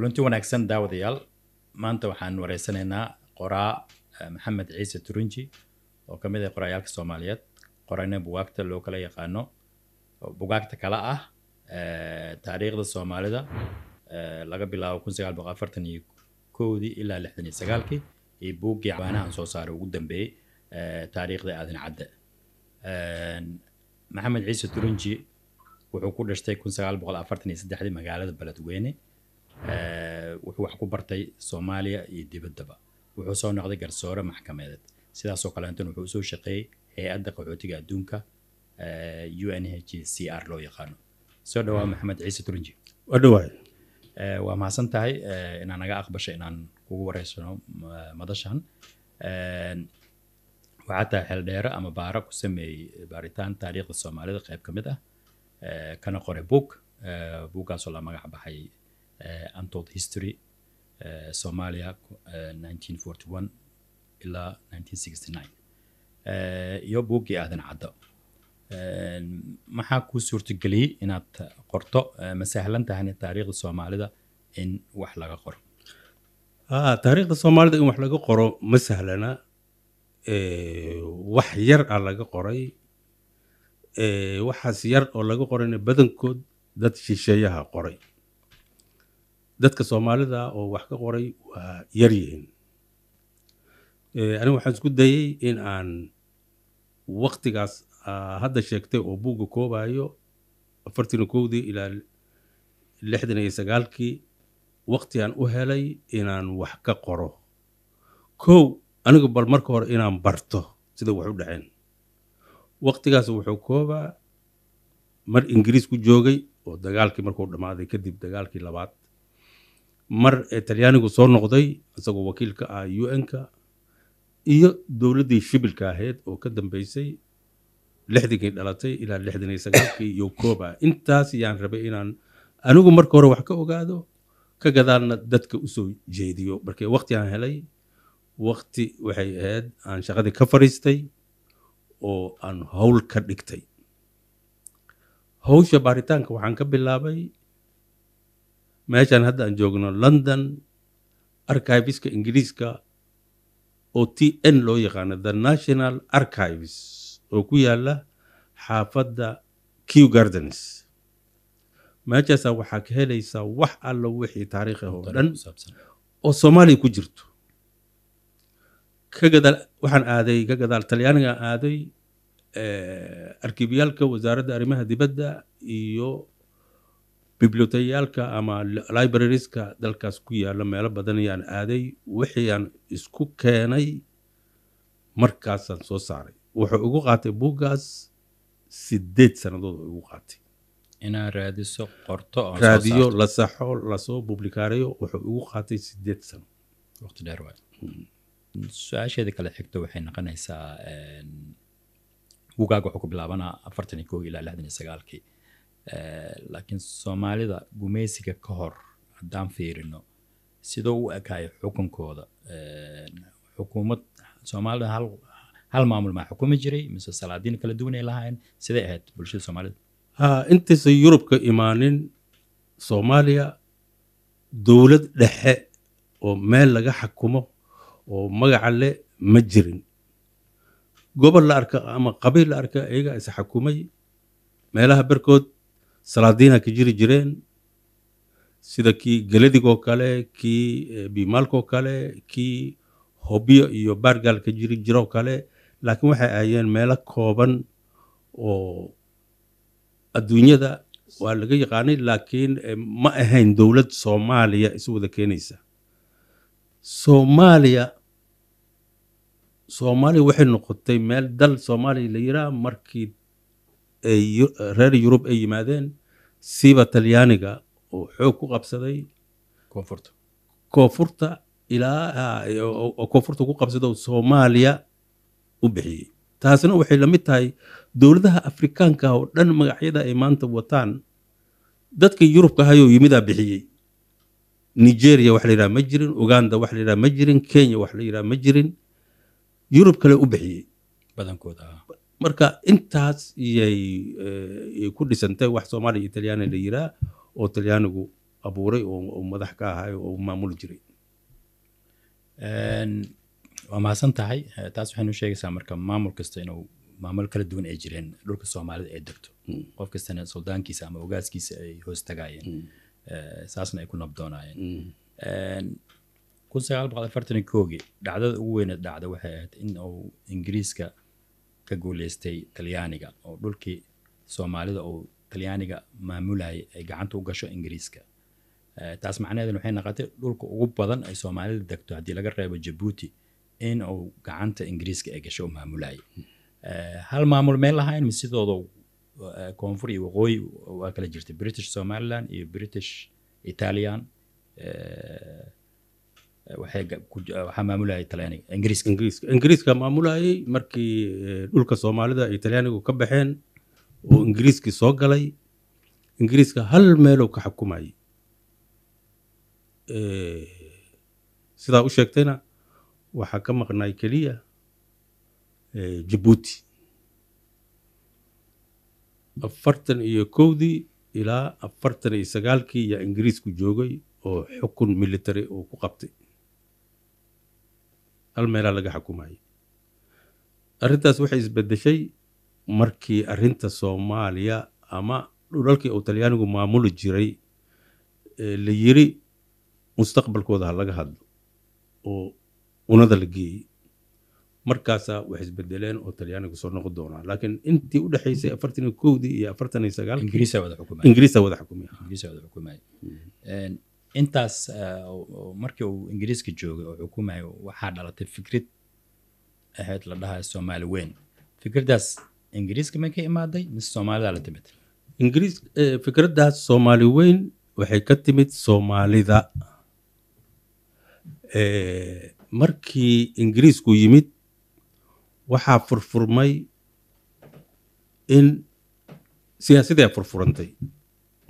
kulanti wanaagsan daawadayaal maanta waxaan wareysanaynaa qoraa eh, maxamed ciise turunji oo ka mid ah qoraayaalka soomaaliyeed qorayna bugaagta loo kala yaqaano bugaagta kale ah eh, taariikhda soomaalida eh, laga bilaabo kun ilaa lixdan iyo buuggii caanahan soo saaray ugu dambeeyey taariikhda aadan cadde maxamed ciise turunji wuxuu ku dhashtay kun magaalada beledweyne Eh, wuxuu wax ku bartay soomaaliya iyo dibaddaba wuxuu soo noqday garsoore maxkamadeed sidaasoo kaleetan wuxuu usoo shaqeeyey hay-adda qaxootiga adduunka eh, u n h c r loo yaqaano soo dhawaa maxamed ciise turinji wadhawaay eh, waa mahadsan tahay inaan naga aqbashay inaan kugu wareysano madashan waxaa tahay xeeldheere ama baara ku sameeyey baaritaan taariikhda soomaalida qayb ka mid ah kana qoray buug buuggaasoo la magac baxay Eh, untold history eh, somalia eh, ilaa iyo buuggii caddo maxaa kuu suurtageliyey inaad qorto ma sahlan tahayna taariikhda soomaalida in wax laga qoro ah, taariikhda soomaalida in wax laga qoro ma sahlana wax yar a ah laga qoray waxaas yar oo laga qorayna badankood dad shisheeyaha qoray dadka soomaalida oo wax ka qoray waa yar yihiin eh, anigu waxaan isku dayay in aan waqtigaas ah, hadda sheegtay oo buugga koobayo afartan kowdii ilaa lixdan iyo sagaalkii waktigaan u helay inaan wax ka qoro kow anigu bal marka hore inaan barto sida wax u dhaceen waqtigaas wuxuu koobaa mar ingiriis ku joogay oo dagaalkii markuu dhammaaday kadib dagaalkii labaad mar ee talyaanigu soo noqday isagoo wakiilka ah u n-ka iyo dowladdii shibilka ahayd oo ka dambeysay lixdankii dhalatay ilaa lixdan iyo sagaalkii yokoba intaas yaan rabay inaan anigu marka hore wax ka ogaado ka gadaalna dadka usoo jeediyo markee wakti aan helay wakti waxay ahayd aan shaqadii ka fariistay oo aan howl ka dhigtay hawsha baaritaanka waxaan ka bilaabay meeshaan hadda aan joogno london archiveska ingiriiska oo t n loo yaqaano the national archives oo ku yaala xaafadda kew gardens meeshaasaa waxaa ka helaysaa wax alla wixii taariikh oo dhan oo soomaaliya ku jirto kagadaal waxaan aaday ka gadaal talyaanigaan aaday eh, arkiibyaalka wasaaradda arrimaha dibadda iyo biblioteyaalka ama librarieska dalkaas ku yaala meelo badan ayaan aaday wixiiaan isku keenay markaasaan soo saaray wuxuu igu qaatay buuggaas sideed sannadood oo igu qaatay inaad raadiso qorto raadiyo la saxo lasoo bublikaarayo wuxuu igu qaatay sideed sano waqti dheer waay su-aasheeda kale xigto waxay noqonaysaa buugaaga wuxuu ku bilaabanaa afartan iyo koo ilaa lixdan iyo sagaalkii Eh, laakiin soomaalida gumaysiga ka hor haddaan fiirino sidoo u ekaayo xukunkooda eh, xukuumad soomaalida hal hal maamul maa xukumi jiray mise salaadiin kala duwan ay lahaayeen siday ahayd bulshada soomaalida intaysan yurubka imaanin soomaaliya dowlad dhexe oo meel laga xakumo oo magaca le ma jirin gobol la arka ama qabiil la arka iyaga isa xakumay meelaha barkood salaadiina ka jiri jireen sida kii oo kale kii eh, bimaalk oo kale kii hobyo iyo baargaal ka jiri jiroo kale laakiin waxay ahaayeen meelo kooban oo adduunyada waa laga yaqaanay laakiin eh, ma ahayn dowlad soomaaliya isu wada keenaysa soomaaliya soomaaliya waxay noqotay meel dal soomaaliya la yidhaha markii ay reer yurub ay yimaadeen siba talyaaniga oo xoog ku qabsaday koonfurta ilaa koonfurta ku qabsada soomaaliya u bixiyey taasina waxay la mid tahay dowladaha afrikaanka oo dhan magacyada ay maanta wataan dadkii yurubka hayoo yimidaa bixiyey nigeria wax la yidhaha ma jirin uganda wax la yidhaha ma jirin kenya wax la yidhaha ma jirin yurub kale u bixiyey badankooda ah marka intaas iyay eh, ku dhisantay wax soomaaliya talyaani la yiraa oo talyaanigu abuuray oo madax ka ahay oo maamuli jiray waa mahadsan tahay eh, taas waxaynu sheegaysaa marka maamul kasta inuu maamul kala duwan ay jireen dhulka soomaalida ay degto mm. qof kastana suldaankiisa ama ogaaskiisa ay hoos tagaayeen mm. eh, saasna ay ku nabdoonaayeen mm. kun sagaal boqol afartan koogii dhacdada ugu weyneed dhacda waxay ahayd in ingiriiska ka guuleystay talyaaniga oo dhulkii soomaalida uu talyaaniga maamulayay ay gacanta u gasho ingiriiska eh, taas macnaheeduna waxay noqotay dhulka ugu badan ay soomaalida degto haddii laga reebo jabuuti in uu gacanta ingiriiska ay gasho u maamulayay eh, hal maamul meel lahayn misidooda eh, koonfur iyo waqooyi waa kala jirtay british somaliland iyo british italian waxaa maamulaya talyaaniga ingiriiska ingiriiska ingiriiska markii eh, dhulka soomaalida ay talyaanigu ka baxeen oo ingiriiskii soo galay ingiriiska hal meelou ka xukumayay eh, sidaa u sheegtayna waxaa ka maqnay keliya eh, jabuuti afartan iyo kowdii ilaa afartan iyo sagaalkii yaa ingiriisku joogay oo xukun military uu ku qabtay hal meelaa laga xukumayo arintaas waxay isbedeshay markii arinta soomaaliya ama dhulalkii uu talyaanigu maamuli jiray la yiri mustaqbalkooda ha laga hadlo oo unada la geeyey markaasaa wax isbedeleen oo talyaanigu soo noqon doonaa laakiin intii u dhexaysay afartan kowdii iyo afartan iyo sagaalingiriisa wada xukumaya intaas eh, markii uu ingiriiska joogay oo xukumayo waxaa dhalatay fikrid ahayd la dhahayo soomaali weyn fikraddaas ingiriiska ma ka imaaday mise soomaalidaa la timid ingiriis eh, fikraddaas soomaali weyn waxay ka timid soomaalida eh, markii ingiriisku yimid waxaa furfurmay in siyaasadee furfurantay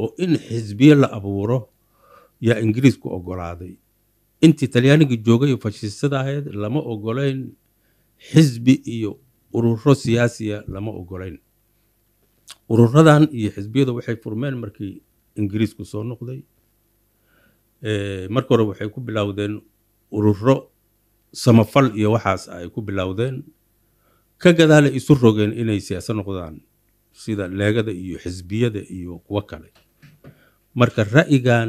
oo in xisbiyo la abuuro yaa ingiriisku ogolaaday intii talyaaniga joogay fashiistada ahayd lama ogolayn xisbi iyo ururo siyaasiya lama ogolayn ururadan iyo xisbiyada waxay furmeen markii ingiriisku soo noqday marka hore waxay ku bilowdeen ururo samafal iyo waxaas ay ku bilowdeen ka gadaale isu rogeen inay siyaasa noqdaan sida leegada iyo xisbiyada iyo kuwo kale marka ra'yigan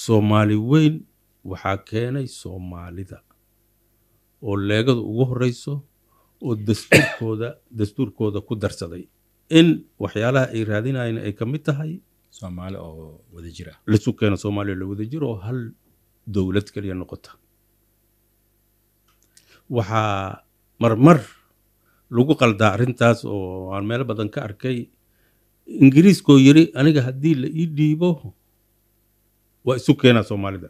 soomaali weyn waxaa keenay soomaalida oo leegada ugu horeyso oo dastuurkooda dastuurkooda ku darsaday in waxyaalaha ay raadinayeen ay ka mid tahay lasu keeno soomaaliya la wada jira oo hal dowlad keliya noqota waxaa marmar lagu qaldaa arrintaas oo aan meelo badan ka arkay ingiriiskoo yiri aniga haddii la ii dhiibo waa isu keenaa soomaalida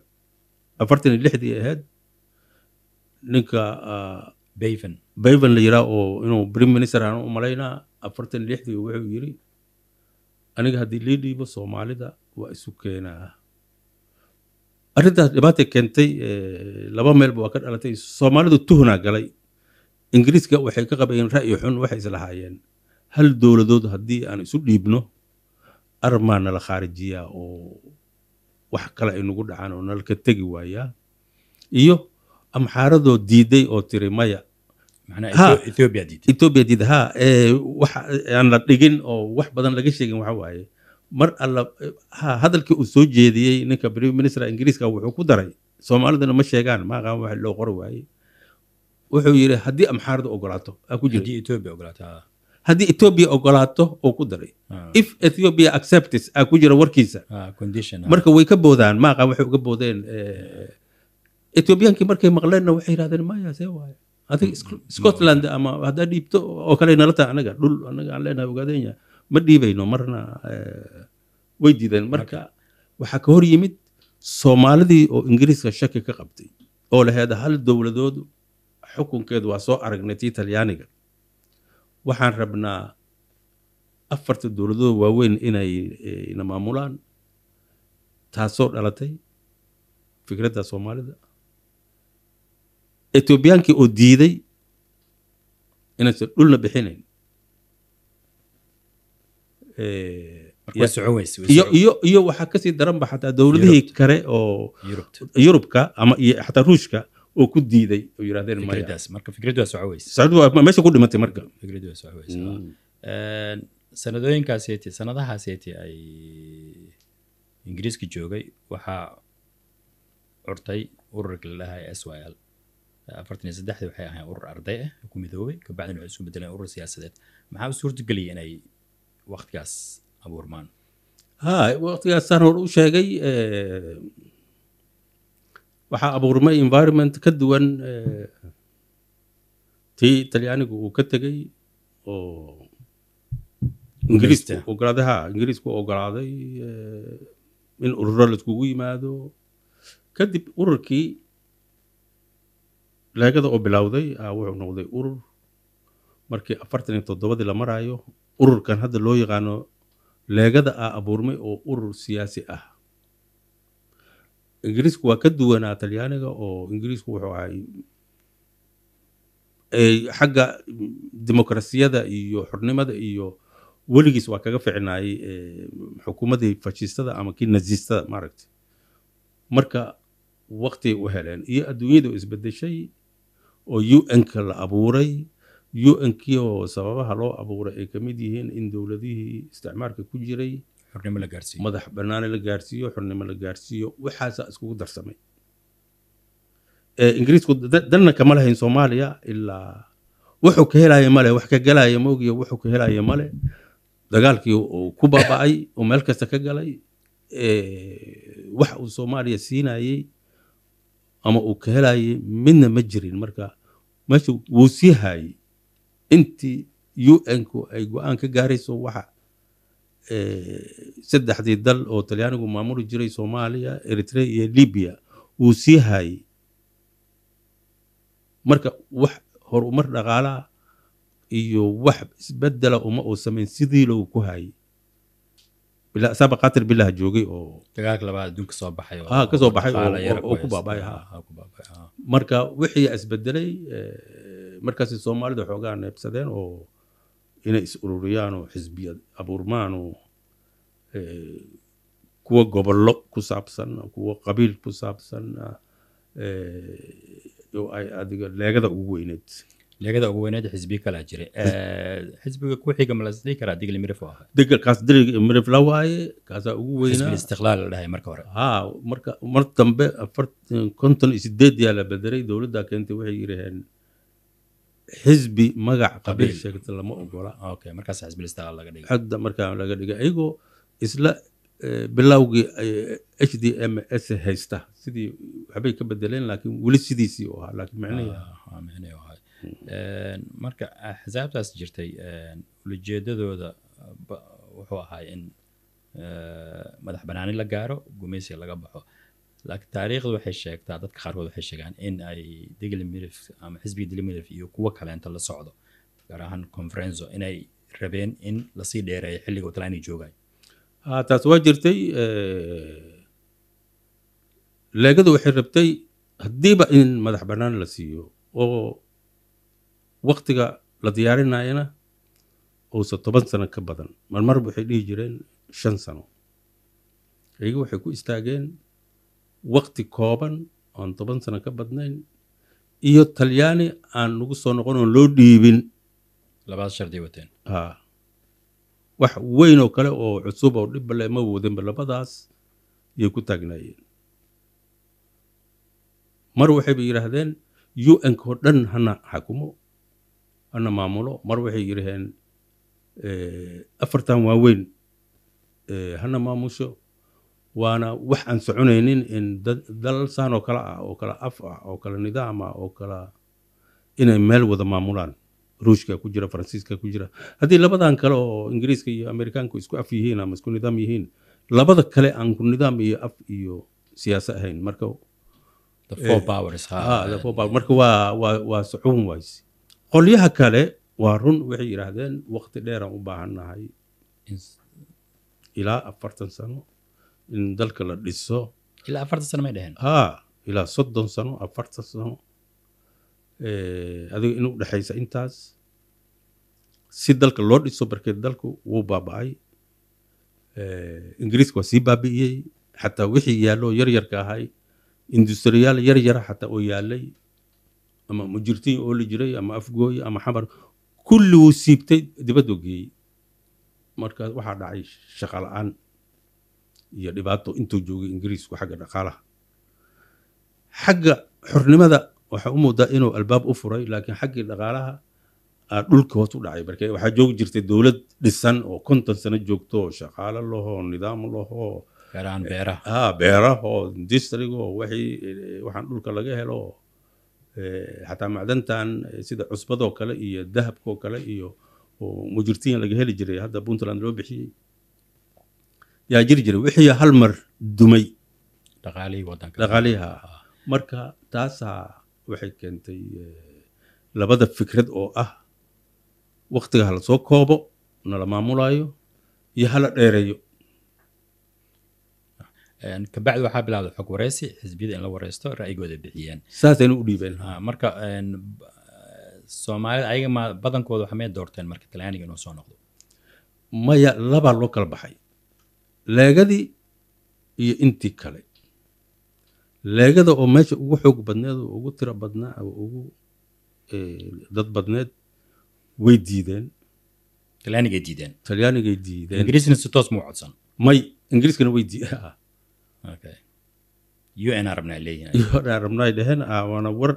afartan iyo lixdii ahayd ninka ah, bayvan bayvan la yiraa oo inuu prime minister aan u malaynaa afartan iyo lixdii wuxuu yiri aniga haddii lii dhiibo soomaalida waa isu keenaa arrintaas dhibaata keentay eh, laba meelba waa ka dhalatay soomaalidu tuhnaa galay ingiriiska waxay ka qabayeen ra'yi xun waxay islahaayeen hal dowladood haddii aan isu dhiibno arab maa nala khaarijiyaa oo wax kale ay dhacaan oo nalka tegi waayaa iyo amxaaradoo diiday oo tiri maya etoobiya diida ha eh, wax eh, aan la dhigin oo wax badan laga sheegin waxa waaye mar alla eh, ha hadalkii uu soo jeediyey ninka prime minister ingiriiska wuxuu ku daray soomaalidana ma sheegaan maaqaan wax loo qori waaye wuxuu yidhi haddii amxaaradu ogolaato ku jira haddii ethoobia ogolaato uu ku daray ah. if ethiopia acceptis aa ah, ku jira warkiisa ah, marka way ka boodaan maaqa waxay uga boodeen eh, ethoobiyankii markay maqleenna waxay yidhahdeen maya see waaye adiga hmm. scotland ama haddaa dhiibto oo kale nala tahay anaga dhul anaga aan leenahay ogaadenya ma dhiibayno marna eh, way diideen marka waxaa ka hor yimid soomaalidii oo ingiriiska shaki ka qabtay oo laheeda hal dowladoodu xukunkeedu waa soo aragnay tii talyaaniga waxaan rabnaa afarta dowladooda waaweyn inay eh, ina maamulaan taasoo dhalatay fikradda soomaalida etoobiyaankii oo diiday inaysan dhulna bixinayn eh, iyo waxaa kasii daranba xataa dowladihii kale oo yurubka ama xataa ruushka oo ku diiday oo yirahdeen fikradaas ku dhimatay marka fikradaas hmm. sanadahaaseti ay ingiriiska joogay waxaa curtay ururka la dhahaa s y l afartan iyo saddexdii waxay ahayn urur arday ah ku midoobay kabacdina waxay isu bedeleen urur siyaasadeed maxaa u suurtageliyay inay waktigaas abuurmaan ha waqtigaas saan u sheegay waxaa abuurmay environment ka duwan eh, tii talyaanigu uu ka tegey oo ingiriisku ogolaaday ingiriisku eh, ogolaaday in ururo laiskugu yimaado kadib ururkii leegada oo bilowday ah, wuxuu noqday urur markii afartan iyo toddobadii la maraayo ururkan hadda loo yaqaano leegada a abuurmay oo urur siyaasi ah ingiriisku waa ka duwanaa talyaaniga oo ingiriisku wuxuu ahay xagga dimuqrasiyada iyo xornimada iyo weligiis waa kaga ficnaayey xukuumaddii fashistada ama kii naziistada maaragtay marka waktigay u heleen iyo adduunyadu isbedeshay oo u n la abuuray u n oo sababaha loo abuuray ay kamid yihiin in dowladihii isticmaalka ku jiray xurnimo la gaarsiiyo madax banaani la gaarsiiyo xurnimo la gaarsiiyo waxaasaa iskugu darsamay ingiriisku danna kama lahayn soomaaliya ilaa wuxuu ka helaya male wax ka galaya maogiyo wuxuu ka helaya male dagaalkii uu ku baaba-ay uu meel kasta ka galay wax uu soomaaliya siinayey ama uu ka helayey midna ma jirin marka meesha wuu sii haayey intii u nku ay go-aan ka gaarayso waxa saddexdii dal oo talyaanigu maamuli jiray soomaaliya eritrea iyo libya uu sii haayay marka wax horumar dhaqaalaha iyo wax isbedela uma uu sameyn sidii logu ku haayay saaba qatar bilaha joogay oo kasoo baxay marka wixii isbedelay markaas soomaalida xoogaa neebsadeen oo inay is ururiyaanoo oo xisbiya abuurmaan oo kuwa gobollo ku saabsan kuwa qabiil ku saabsan adiga leegada ugu weyneed leegada ugu weyneed xisbiyo kalaa jira xisbiga ku xiga ma lasdhihi karaa digli mirif oo ahaa kaas digli mirif la waaye kaasaa ugu weynaa la dhahay marka hore ha marka mar dambe afartan konton iyo sideed yaa la bedelay dowladdaa keentay waxay yiraheen xisbi magac qabiil sheegta lama ogola ah, hadda markaa laga dhiga iyagoo isla eh, bilowgii eh, h d m s haysta sidii waxbay ka bedeleen laakiin weli sidiisii u ahaa laakiin micnihii ah, ah, hmm. eh, marka axsaabtaas jirtay ulajeedadooda wuxuu ahaa in madax banaani la gaaro gumaysi laga baxo laakiin taariikhdu waxay sheegtaa dadka qaarkood waxay sheegaan in ay deglimilif ama xisbiga deglimilif iyo kuwo kaleenta la socdo gaar ahaan conferenzo inay rabeen in lasii dheereeyo xilliga utalaani joogayo ah, taas waa jirtay eh, leegadu waxay rabtay haddiiba in madax bannaan la siiyo oo waktiga la diyaarinayana uusa toban sano ka badan marmar waxay dhihi jireen shan sano ayaga waxay ku istaageen waqti kooban oon toban sano ka badnayn iyo talyaani aan nagu soo noqon oon loo dhiibin wax weyn oo kale oo cusub oo dhibbale ma wadanba labadaas yay ku taagnaayeen mar waxayba yidhaahdeen u nk oo dhan hana xakumo hana maamulo mar waxay yidhaheen eh, afartan waaweyn eh, hana maamusho waana wax aan soconaynin in dal saan oo kale ah oo kale af ah oo kale nidaam ah oo kale inay meel wada maamulaan ruushka ku jira faransiiska ku jira haddii labadan kale oo ingiriiska iyo amerikaanku isku af yihiin ama isku nidaam yihiin labada kale aan ku nidaam iyo af iyo siyaasa ahayn marka eh, ah, eh. marka waa waa socon ways qolyaha kale waa run waxay yidhaahdeen waqti dheeraan u baahan ilaa afartan sano in dalka la dhiso ilaa afartan sano may dheheen a ah, ilaa soddon sano afartan sano eh, adiga in udhexaysa intaas si dalka loo dhiso barkeed dalku wuu baaba-ay eh, ingiriiska waa sii baabi'iyey xataa wixii yaallo yaryarka ahay industriyaal yaryara xataa oo yaalay ama mujirtiin oo la jiray ama afgooyi ama xamar kulli wuu siibtay dibadoo geeyey markaas waxaa dhacay shaqala-aan iyo dhibaato intuu joogay ingiriisku xagga dhaqaalaha xagga xornimada waxaa u moodaa inuu albaab u furay laakiin xaggii dhaqaalaha ah, dhulka hoos u dhacay marka waxaa joogi jirtay dowlad dhisan oo konton sano joogto oo shaqaale lahoo nidaam lahoo beeraho industrigoo waxaan dhulka laga helo eh, xataa macdantan eh, sida cusbadoo kale iyo dahabkoo kale iyo mujirtiin laga heli jiray hadda puntland loo bixiyey yaa jiri jira wixii hal mar dumay dhaqaaliha marka taasaa waxay keentay eh, labada fikrad oo ah waktiga hala soo koobo nala maamulaayo iyo hala dheereeyo kabacdi waxaa bilawday xog wareysi xisbiyada in la wareysto ra'yigooda bixiyeen saasayna u dhiibeen marka soomaalida ayaga ma badankooda waxaa may doorteen marka talyaaniga inuu soo noqdo maya labaa loo kala baxay leegadii iyo intii kale leegada oo meesha ugu xoog badneed oo ugu tiro badnaa ama ugu dad badneed way diideen talyaanigay diideen talyaanigay diideen ingiriisna si toos muu codsan may ingiriiskana way diidaa ah, ah. dheheen ah, waana war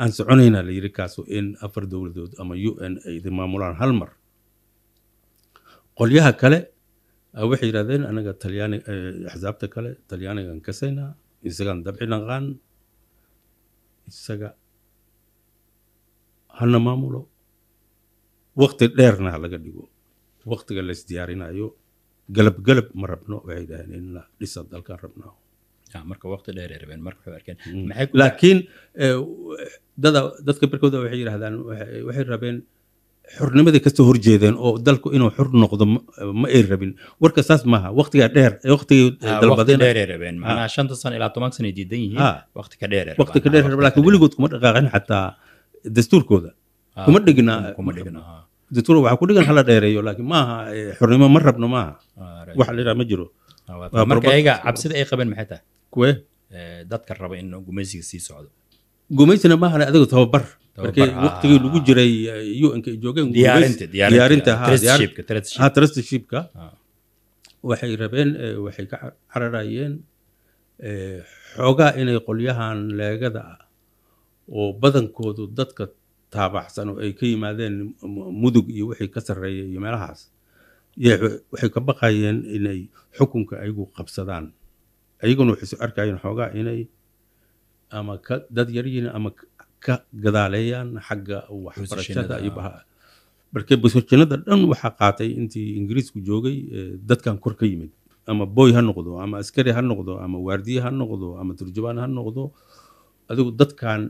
aan soconaynaa la yiri kaasoo in afar dowladood ama u n ay idin maamulaan hal mar qolyaha kale waxay yidhahdeen anaga talyaani eh, axsaabta kale talyaanigan kasaynaa isagaan dabci naqaan isaga hana maamulo wakti dheerna laga dhigo waqtiga la isdiyaarinayo galab galab ma rabno waxay yidhahdeen inla dhisa dalkaan rabnaa marka waqti dheer ay rabeen marka waxay arkeen mm. laakiin eh, dada dadka barkooda waxay yidhahdaan waxay rabeen xurnimadii kasoo horjeedeen oo dalku inuu xur noqdo ma ay rabin warka saas maaha waqtigaa dheer waqtigii ah, dalbadeenmacnaha dheer ah. ah. waqti weligood kuma dhaqaaqin xataa dastuurkooda kuma dhigna dastuur waxaa ku dhigan hala dheereeyo laakiin maaha eh, xurnimo ma rabno maaha wax la yidhaha ma jiro marka ayaga cabsida ay qabeen maxay tahay kuwe eh, dadka raba in gumaysiga sii socdo gumaysina maaha adiga tababar markii waqtigii lagu jiray unka joogeen diyaarinta waxay rabeen eh, waxay ka cararayeen eh, xoogaa inay qolyahan leegada ah oo badankoodu dadka taabacsan oo ay ka yimaadeen mudug iyo wixii ka sarreeya iyo meelahaas waxay ka baqayeen inay xukunka ayagu qabsadaan ayaguna waxay soo arkayeen xoogaa inay ama ka dad yaryihin ama ka gadaalayaan xagga waxbarashada marka busashinada dhan waxaa qaatay intii ingiriisku joogay dadkan kor ka yimid ama boy ha noqdo ama askari ha noqdo ama waardiye ha noqdo ama turjubaan ha noqdo adigu dadkan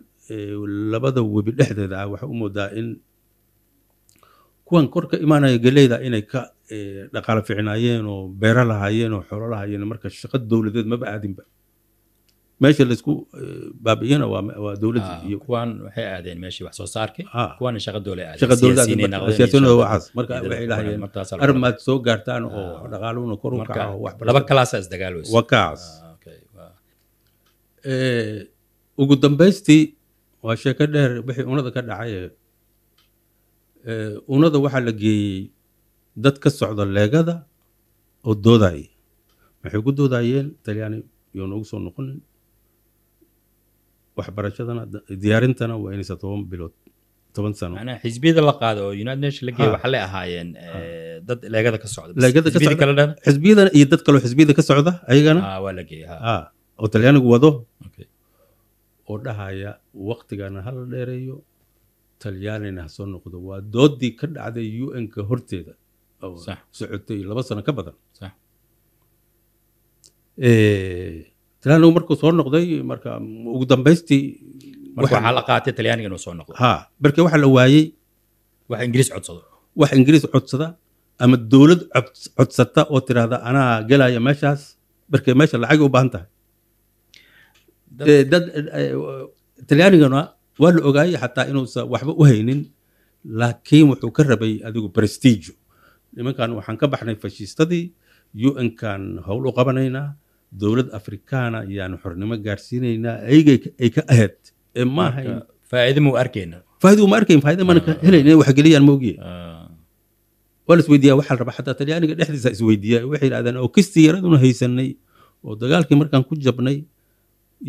labada webi dhexdeeda ah waxa u moodaa in kuwan kor ka imaanaya galeyda inay ka dhaqaalo ficnaayeen oo beero lahaayeen oo xoolo lahaayeen marka shaqo dowladeed maba aadinba meesha laisku eh, baabiiyana waa dowladda ah, iyo kuwaan waxay aadeen meeshii wax soo saarkii ah. kuwaana shaqa doole aadeenwaxaas marka waxay dhahayeen arab soo gaartaan oo ah. dhaqaaluhuna kor u kaco waxlaba kalaasa isdagaaloosa wakaas eh, ugu dambaystii waa sheeko dheer wixii unada ka dhacaye eh, unada waxaa la geeyey dad ka socda leegada oo doodaya waxay ku doodayeen talyaani yoonoogu soo noqonin waxbarashadana diyaarintana waa inaysa toban bilood toban sano macnaha xisbiyada la qaado oo united nation la waxaa lay ahaayeen eh, dad leegada ka socda xisbiyada iyo dad kaloo xisbiyada ka socda ayagana ah, waa la geeya oo talyaanigu wado oo dhahaya waqtigana ha la dheereeyo talyaanina ha soo noqdo waa doodii ka dhacday un ka horteeda socotay laba sano ka badan angu markuu soo noqday marka ugu dambaystii xalaqaatay talyaaniga inuu soo noqdo ha marka waxa la waayey wax ingiriis codsado wax ingiriis codsada ama dowlad codsata oo tiraahda anaa gelaya meeshaas marka meesha lacagay u baahan tahay dad eh, eh, talyaanigana waa la ogaayey xataa inuusan waxba u haynin laakiin wuxuu ka rabay adigu prestijo nimankan waxaan ka baxnay fashiistadii un-kan howl u qabanaynaa dowlad afrikaana ayaanu xornimo gaarsiinaynaa ayaga ay ka ahayd ee maaha faa'iido ma arkayna faa'iido ma arkayn faa'iido mana ka ah. helayn inay wax ah. waa la isweydiiyaa waxaa la rabaa xataa talyaaniga dhexdiisa isweydiiyaa waxay yidhahdeen oo oh, kisti yaraduna haysanay oo dagaalkii markaan ku jabnay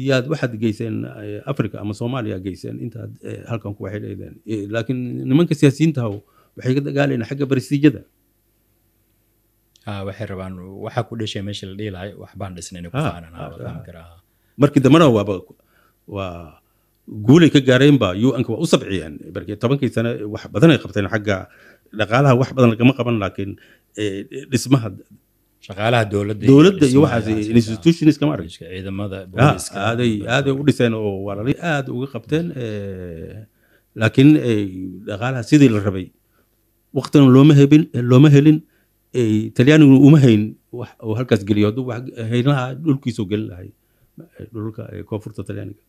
iyaad waxaad geyseen eh, africa ama soomaaliya geyseen intaad eh, halkan ku waxay leedeen eh, laakiin nimanka siyaasiyiintahow waxay ka dagaalayna xagga barisiijada Ah, waxay rabaan waxaa ku dhashay meesha la dhiilayo waxbaan dhisnayn kufaananmarkii ah, ah, dambena waaba waa guulay ka gaareenba un waa u sabciyeen markii tobankii sane wax badan qabteen xagga dhaqaalaha wax badan lagama qaban laakiin eh, dhismaha shaqaalaha dowladda dowladda iyo waxaas institutions kama arag ciidamada aaday aaday u dhiseen oo walaalay aad uga qabteen eh, laakiin eh, dhaqaalaha sidii la rabay waqtina looma hebin looma helin talyaanigu uma hayn wax uu halkaas geliyo hadduu haynaha dhulkiisuu gelin lahay dhulalka koonfurta talyaaniga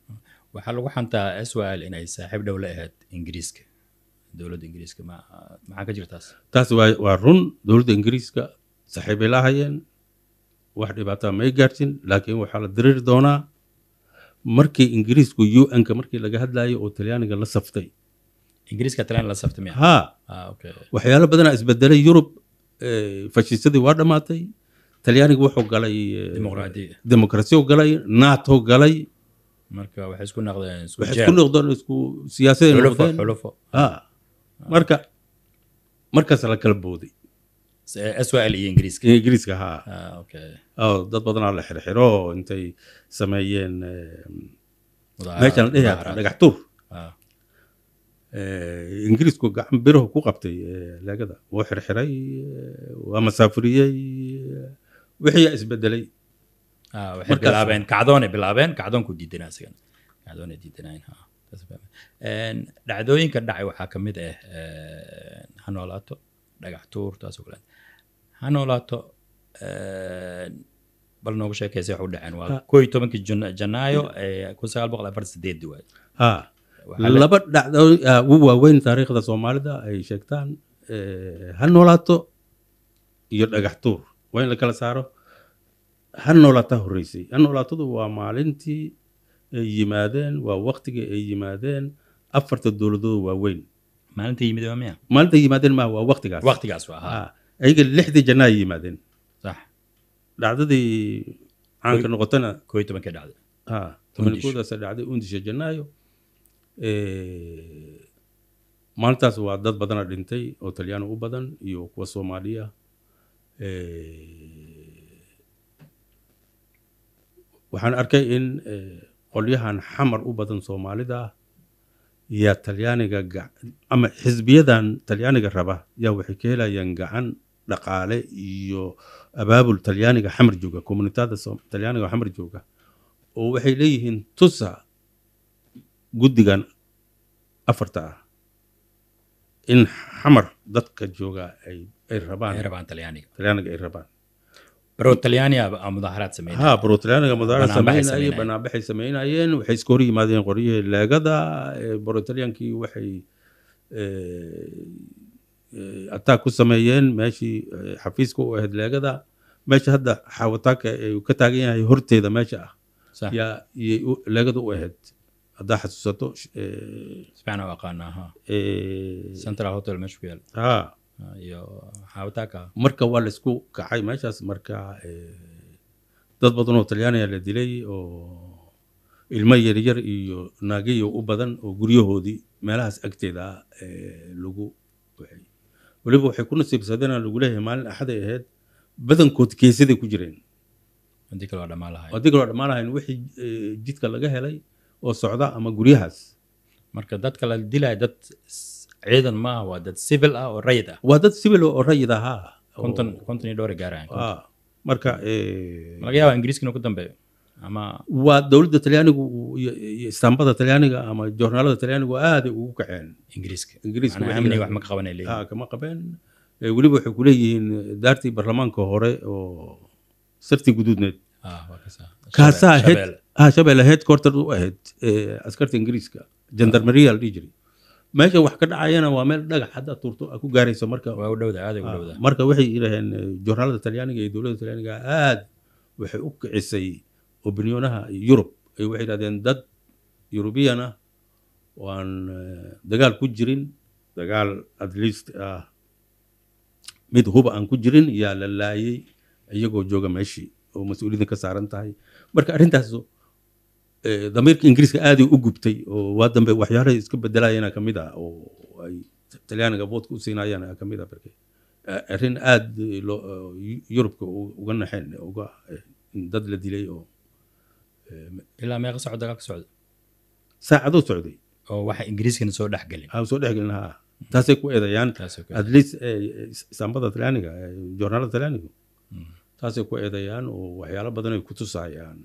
waxaa lagu xantaa swl inay saaxiib dhow ahayd ingiriiska dowladda ingiriiska maxaa ka jirtaas taas waa run dowladda ingiriiska saaxiibay la wax dhibaataa may gaartin laakiin waxaa la diriiri doonaa markii ingiriisku u n ka markii laga hadlayo oo talyaaniga la saftay ingiriiska talyaaniga la saftay ha ah, waxyaalo badanaa isbedelay yurub fashiisadii waa dhammaatay talyaaniga wuxuu galay eh, demokrasiya galay nato galay marka markaas la kala booday eh, e ingiriiska ha ah, oh, dad badanaa la xirxiro intay sameeyeen eh, meeshaan la dhehi dhagaxtuur ah. Eh, ingiriisku gacan biruhu ku qabtay eh, leegada wuu xirxiray eh, waa masaafuriyey wixiiyaa isbedelay ah, waxay bilaabeen kacdoonay bilaabeen kacdoonku diidanaa isagan kacdoonay diidanaayn ah, dhacdooyinka dhacay waxaa ka mid ah ha noolaato dhagax tuur taasoo kale ha noolaato bal noogu sheekaysa waxu dhaceen waa koo iyo tobankii janaayo kun sagaal boqol afar sideedii waay ah laba dhacdo ah, waaweyn taariikhda soomaalida ay sheegtaan eh, ha noolaato iyo dhagax tuur waa in la kala saaro ha noolaata horreysay ha noolaatadu waa maalintii ay yimaadeen waa waktigii ay yimaadeen afarta dowladooda waaweyn maalinta yimid waa miya maalinta yimaadeen maaha waa waktigaas waktigaas waa ah, ayaga lixdii janna yimaadeen sax dhacdadii caanka noqotana koo tobankee dhacday ha ah, tobankoodaasa dhacday undisha jannaayo maalintaas waa dad badana dhintay oo talyaani u badan iyo kuwa soomaaliya waxaan arkay in qolyahan xamar u badan soomaalida yaa talyaaniga ama xisbiyadan talyaaniga raba yaa waxay ka helayaan gacan dhaqaale iyo abaabul talyaaniga xamar jooga komunitaada talyaaniga xamar jooga oo waxay leeyihiin tusa guddigan afarta ah in xamar dadka joogaa ay rabaan talyaaniga ay rabaan ha sameynayeen waxay iska hor yimaadeen qoryihii leegada brotaliankii waxay ataag ku sameeyeen meeshii xafiiska u ahayd leegada meesha hadda xawataaka ay ka taagan yahay horteeda meesha ah yaa leegada u ahayd haddaa xasuusato marka waa laisku kacay meeshaas marka dad badanoo talyaaniya la dilay oo ilmo yaryar iyo naagiyo u badan oo guryahoodii meelahaas agteeda lagu weliba waxay ku nasiibsadeen lagu leeyahay maalin axaday ahayd badankood geesaday ku jireen haddii kaloo dhammaan lahayn wixii jidka laga helay oo socda ama guryahaas marka dadka la dilaya dad ciidan maaha waa dad civil ah oo rayid ah waa dad civil oo rayid ah haa konton konton iyo dhowr gaarayaan marka eh, laga yaabaa ingiriiska ku dambeeyo ama waa dowladda talyaanigu iyo istaambada talyaaniga ama joornaalada talyaanigu aaday ugu kaceen ingiriiska ingiriiska wax ma ka qabanay leeyihin ah, kama qabeen eh, weliba waxay ku eh, daartii baarlamaanka hore oo sarti guduudneed kaasaa shabeelle ah, headquarter u ahayd askarta ingiriiska jandarmaria la dhihi jiray meesha wax ka dhacayana waa meel dhagax haddaad tuurto ku gaarayso marmarka waxay yidhaaheen joornaalada talyaaniga iyo dowladda talyaaniga aad waxay u kicisay opinionaha yurub ay waxay yidhahdeen dad yurubiyan ah waan dagaal ku jirin dagaal at least ah mid huba aan ku jirin yaa la laayay iyagoo jooga meeshii oo mas-uuliyadda ka marka arrintaas damiirka ingiriiska aadii u gubtay oo waa dambe waxyaalaha iska bedelayana kamid mid ah oo ay talyaaniga boodka u siinayaan ka ah barke arrin aad yurubka uga naxeen uga dad la dilay oo ilaa meeqa socod dagaal socda saacadoo socday oo waxa ingiriiskana soo dhexgelin soo dhexgelin ha taasay ku eedayaan at least istaambada talyaaniga joornaalada talyaanigu mm. taasay ku eedayaan oo waxyaalo badan ay ku tusayaan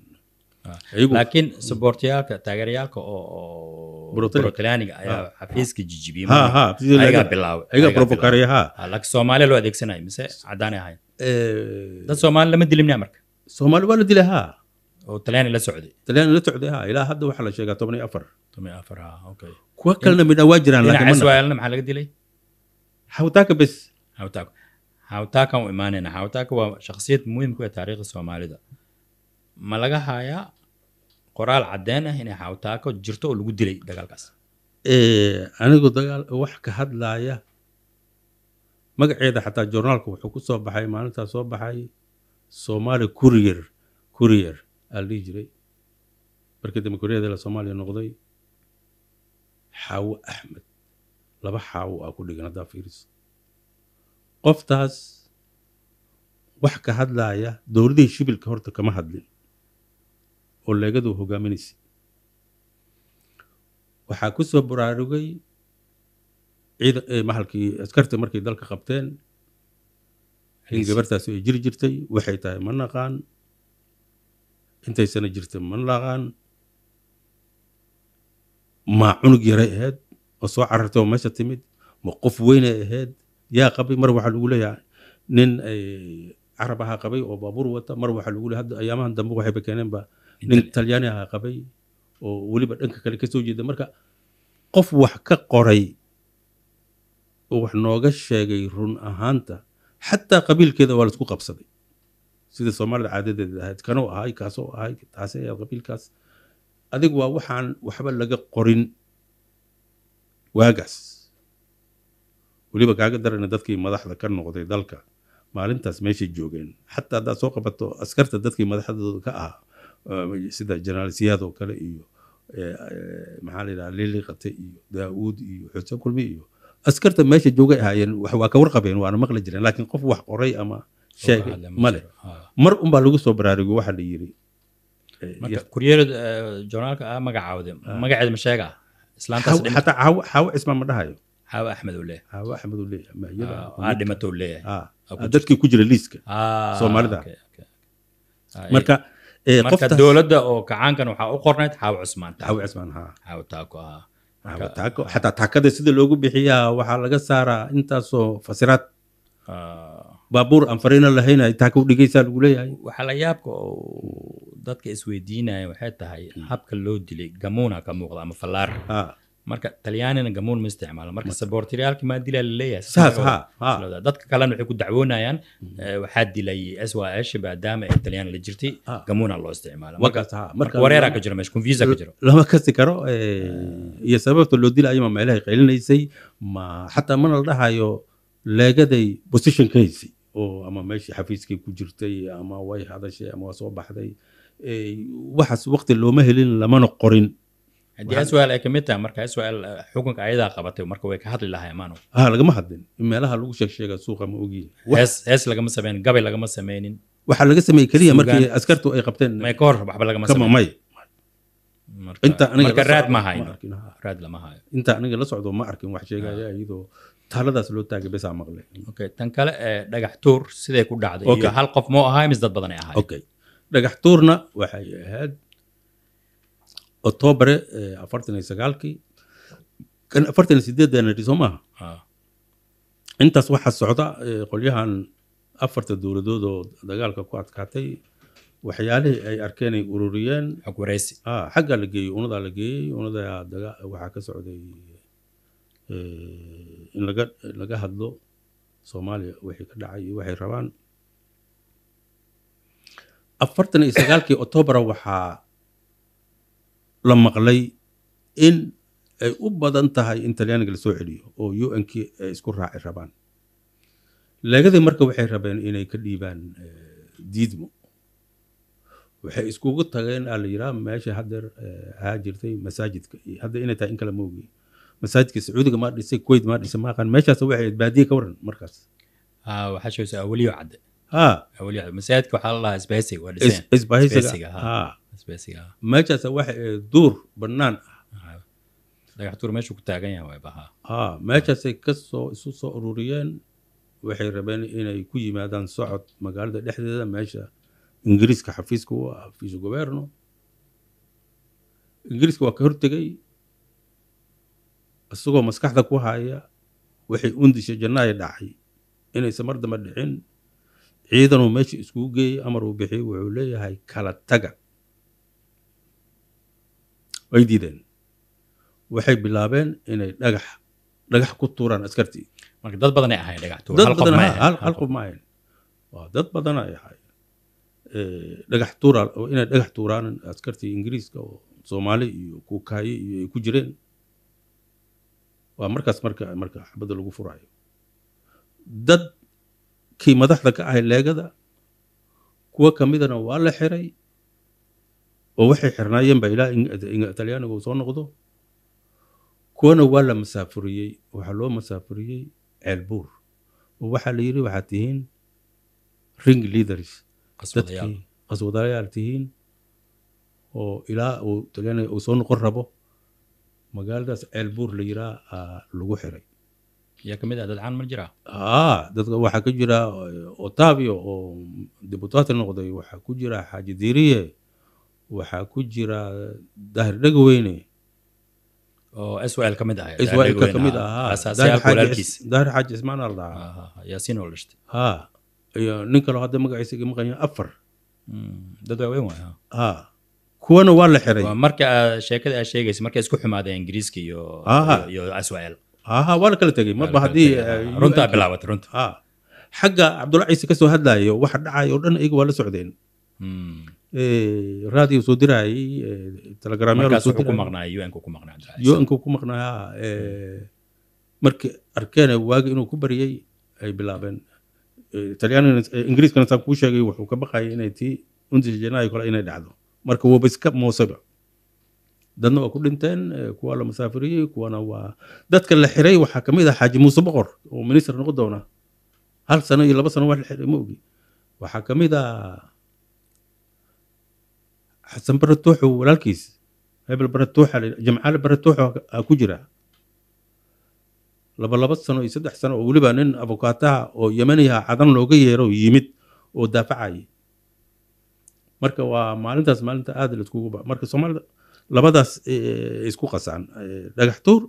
laakiin suboortayaalka taageerayaalka oo brotalaaniga ayaa ah. xafiiska jijibiyaayagaa bilaabay laakiin soomaaliya loo adeegsanaya mise caddaanay ahayn eh, dad soomaali lama dilimnaa marka soomaali waa la dilay haa oo talyaani la socday talyaani la socday haa ilaa hadda waxaa la sheegaa toban iyo afar toban iyo afar haa okay kuwa kalena midna waa jiraan laakiin maxaa laga dilay hawtaaka bes hawtaaka hawtaakan u imaanayna hawtaaka waa shakhsiyad muhiim ku ah taariikhda soomaalida ma laga hayaa qoraal cadeen ah inay xawtaako jirto oo lagu dilay dagaalkaas eh, anigu dagaal wax ka hadlaaya magaceeda xataa journaalka wuxuu ku soo baxay maalintaa soo baxay somaali kurier kurier aa dhihi jiray markii dambe kuryada la soomaaliya noqday xaawo axmed laba xaawo ah ku dhigan haddaa fiiris qoftaas wax ka hadlaaya dowladihii shibilka horta kama hadlin oleegadu hogaaminaysa waxaa kusoo baraarugay e, mahalkii askarta markay dalka qabteen in gabartaasi ay jiri jirtay waxay tahay ma naqaan intaysana jirta ma naqaan ma cunug yaray ahayd oo soo carartay oo meesha timid ma qof weynay ahayd yaa qabay mar waxaa lagu leeyaha nin carab ahaa qabay oo baabuur wata mar waxaa lagu leeyahay ayaamahan dambe waxayba keeneen baa nin talyaani aha qabay oo weliba dhanka kale kasoo jeeda marka qof wax ka qoray oo wax nooga sheegay run ahaanta xataa qabiilkeeda waa laisku qabsaday sida soomaalida caadadeeda ahayd kanuu ahay kaasoo ahay taasey qabiilkaas adig waa waxaan waxba laga qorin waagaas weliba kaaga darana dadkii madaxda ka noqday dalka maalintaas meeshay joogeen xataa haddaad soo qabato askarta dadkii madaxdooda ka ahaa sida jenaraal siyaad oo kale iyo maxaa la yidhaha liiliqate iyo daawuud iyo xuse kulmi iyo askarta meesha jooga ahaayeen waa ka warqabeen waana maqli jireen laakiin qof wax qoray ama sheegay male mar unbaa lagu soo baraarugo waxaa la yiri kuryerada joornaalka cismaan ma dhahayo xaawo axmed oo leeyahay ku jira liiska ah, soomaalida ah, marka marka dowladda oo kacaankan waxaa u qornayd xaawo cusmaan xaawo cusmaan ha xaawo taako ahaa taako xataa taakada sida loogu bixiyaa waxaa laga saaraa intaasoo fasiraad baabuur aan fariina lahayn ay taako udhigaysaa lagu leeyahay waxaa la yaabka oo dadka isweydiinaya waxay tahay habka loo dilay gamuuna ka muuqda ama fallaar marka talyaanina gamuun ma isticmaalo marka saboortaryaalki maa dilaa laleeyahay dadka kalena waxay ku dacwoonayaan mm. eh, waxaa dilay s y h maadaama ay talyaan la jirtay gamuuna loo isticmaalo ka jira meesha confuse ka jiro lama kasi karo eh, eh. iyo sababta loo dilayo ma meelahay qaylinaysay ma xataa mana la dhahayo leegaday position case oo ama meeshii xafiiskay ku jirtay ama way hadashay ama waa soo baxday waxaas waqti looma helin lamana qorin haddii aswaal ay kamid tahay marka aswaal eh, xukunka ayadaa qabatay marka way ka hadli lahaa imaano ha lagama hadlin meelaha lagu sheegsheega suuqa ma ogiin hees lagama sameynin gabay lagama sameynin waxaa laga sameeyey keliya markii askartu ay qabteen may ka hor waxba lagama samay inta aniga la socdo ma arkin wax sheegaya ah. iyadoo taaladaas loo taagay besaa maqle tan kale eh, dhagax tuur siday ku dhacday iyo hal qof moo ahaa imis dad badan ay ahaay dhagax tuurna waxay ahayd oktoobre eh, afartan iyo sagaalkii kan afartan ah. intaas waxaa socda eh, qolyahan afarta dowladood oo dagaalka ku adkaatay waxyaalihii ay arkeen ay ururiyeen ah, xaggaa la geeyey unadaa la geeyey unadaa ka socday eh, in laga hadlo soomaaliya wixii ka dhacay iyo waxay rabaan afartan iyo sagaalkii oktoobar waxaa la maqlay in ay u badan tahay in talyaaniga la soo celiyo oo unkii ay isku raaci rabaan leegadii marka waxay rabeen inay ka dhiibaan eh, diidmo waxay iskugu tageen aa ah, la yidhaha meesha haddeer eh, ahaa jirtay masaajidka hadda inay tahay in kale moogi masaajidka sacuudiga maa dhisay kuwait maa dhisay maaqaan meeshaas waxay baadiye ka waran markaas ah, waxaa awliyo cadde ha ah. awliyo cadde masaajidka waxaa la dhahaa isbaahaysiga waa dhiseen isbaahaysiga ha Ah. meeshaasa waxa eh, duur bannaan ah dhagaxtuur meeshuu ku taagan yahay waa bahaa ah, meeshaasay kasoo isu soo ururiyeen waxay rabeen inay ku yimaadaan socod magaalada dhexdeeda meesha ingiriiska xafiiska u ah xafiisu goberno ingiriiska waa ka hortegay isagoo maskaxda ku haya waxay undisha jannaaya dhacay inaysan mar dambe dhicin ciidanuu meesha iskuu geeyey amar uu bixiyey wuxuu leeyahay kala taga way diideen waxay bilaabeen inay dhagax dhagax ku tuuraan askartii dad badan hal qof ma ahayn dad badan ay ahaayeen dhagax tuura dhagax tuuraan askartii ingiriiska oo soomaali iyo kuukaaye iyo ay ku jireen waa markaas marka marka xabadda lagu furayo dadkii madaxda ka ahay leegada kuwo ka midana waa la xiray oo waxay xirnaayeen ba ilaa talyaaniga uu soo noqdo kuwana waa la masaafuriyey waxaa loo masaafuriyey ceelbuur oo waxaa la yiri waxaad tihiin ring leaders dadkii qaswadaalayaal tihiin oo ilaa uu talyaaniga uu soo noqon rabo magaaladaas ceelbuur la yiraa lagu xiray yaa kamid ah dad caan ma jira aa dadka waxaa ka jira otavio oo dibutaati noqday waxaa ku jira xaaji diiriye waxaa ku jira dahir dhegweyne oo swel xaaji ismaan al dhahaa iyo nin kaleo hadda magaciisa iga maqanya afar hmm, dad ah. ha kuwana waa la xiray marka ah, sheekada waa la kala tegey marba haddii runtaa bilaabatay eh, runta xagga cabdulla ciise kasoo hadlayo waxa dhacay oo dhan iyaga waa la socdeen Hmm. E raadiyo soo diraayay e telegraamuanku ku maqnaayaa e markii arkeen waagi inuu ku baryay ay bilaabeen ingiriiskana saan kuu sheegay wuxuu ka baqayay inay tii untii kale inay dhacdo marka waba iska moosaba dadna waa ku dhinteen kuwa la musaafiriyey kuwana waa dadka la xiray waxaa kamid a ah xaaji muuse boqor oo minister noqon doona hal sano iyo laba sano wax la xiray ma ogi waxaa ka ah xasan baratuux walaalkiis hebel baratuuxjamcaale baratuux aa ku jira labalaba sano iyo saddex sano oo weliba nin abukaataha oo yemaniha cadan looga yeero yimid oo daafacaya marka waa maalintaas maalinta aad laiskugu marka soomaalida labadaas isku qasaan dhagaxtuur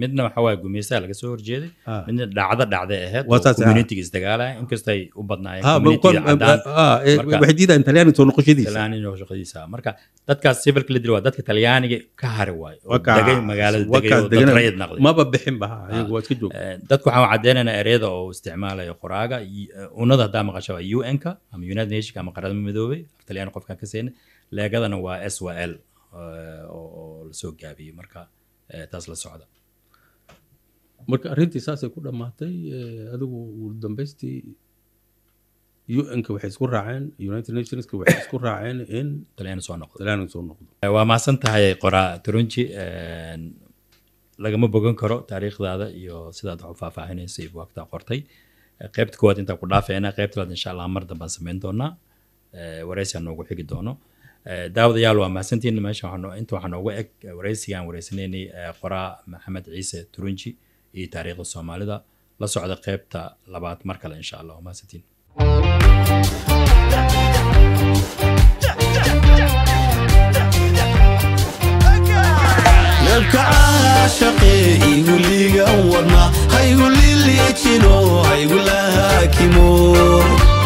midna waxawaay gumeysaa laga soo horjeeday midna dhacdo dhacday ahayd communitiga isdagaalaya inkastay u badnaayeenshaqadiisa marka dadkaas civilka la dili waa dadka talyaaniga ka hari waayo degay magaalada degay maba bixin dadku waxaan cadeynaynaa ereyada oo isticmaalaya qoraaga unada haddaa maqashaba un-ka ama united nationka ama qaradama midoobay talyani qofkaan ka seenay leegadana waa s l Eh, oo lasoo gaabiyey marka eh, taas la socda marka arrintii saasay ku dhammaatay eh, adigu ugu dambaystii un waxay isku raaceen united nationska waxay isku raaceen in talyaani soo noqdo talyaani soo noqdo waa mahadsan tahay qoraa turunji lagama bogan karo taariikhdaada iyo sidaad wax u faahfaahinaysa iyo buwaagtaa qortay qaybta koowaad intaa ku dhaafeena qaybta laad insha allah mar dambaan samayn doonaa waraysaa noogu xigi doono Eh, daawadayaal waa mahadsantiin meesha inta waxaa nooga eg eh, wareysigaan wareysanaynay eh, qoraa maxamed ciise turunji iyo taariikhda soomaalida la socda qeybta labaad mar kale insha allah mahadsantiin